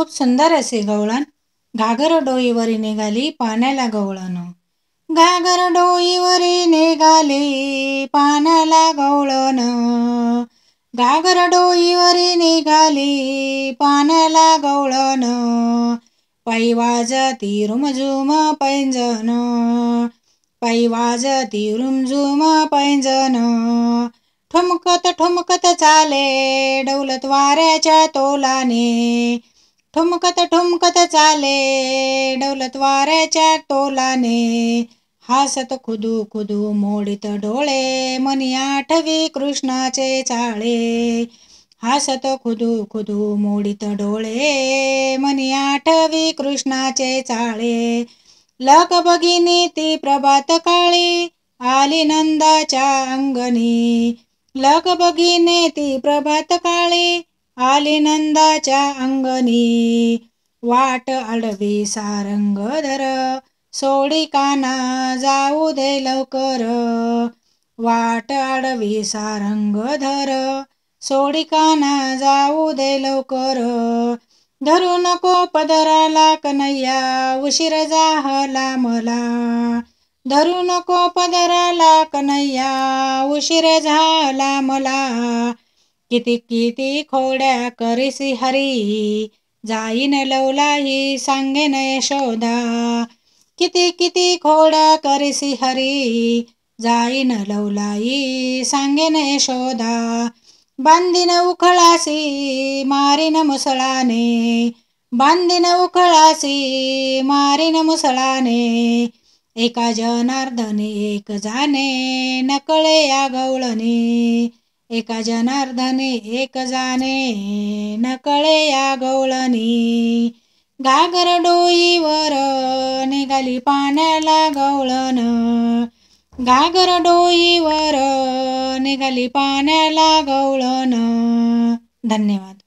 खूप सुंदर असे गवळण घागर डोईवरी निघाली पाण्याला गवळण घागर डोईवरी निघाली पाण्याला गवळण घागर डोईवरी निघाली पाण्याला गवळण पैवाज वाजती रुमझुम पैंजण पायी रुम रुमझुम पैंजण ठुमकत ठुमकत चाले डौलत वाऱ्याच्या तोलाने ठुमकत ठुमकत चाले डौलत वाऱ्याच्या टोलाने हासत खुदू खुदू मोडीत डोळे मनी आठवी कृष्णाचे चाळे हासत खुदू खुदू मोडीत डोळे मनी आठवी कृष्णाचे चाळे लक बगिनी ती प्रभात काळी आली नंदाच्या अंगणी लक बगिने ती प्रभात काळी आले नंदाच्या अंगणी वाट अडवी सारंग धर सोडी काना जाऊ दे लवकर वाट अडवी सारंग धर सोडी काना जाऊ दे लवकर धरू नको पदराला कनैया उशीर जाहला मला धरू नको पदराला कनैया उशीर झाला मला किती किती खोड्या करीसी हरी जाईन लवलाही सांगेन यशोदा किती किती खोड्या करीसी हरी जाईन लवलाई सांगेन यशोदा बांधीन उखळासी मारीन मुसळाने बांधिन उखळासी मारीन मुसळाने एका जनार्दने एक जाने नकळे या एका जनार्दने एक जाणे नकळे या गवळणी घागर डोईवर निघाली पाण्याला गवळण घागर डोईवर निघाली पाण्याला गवळण धन्यवाद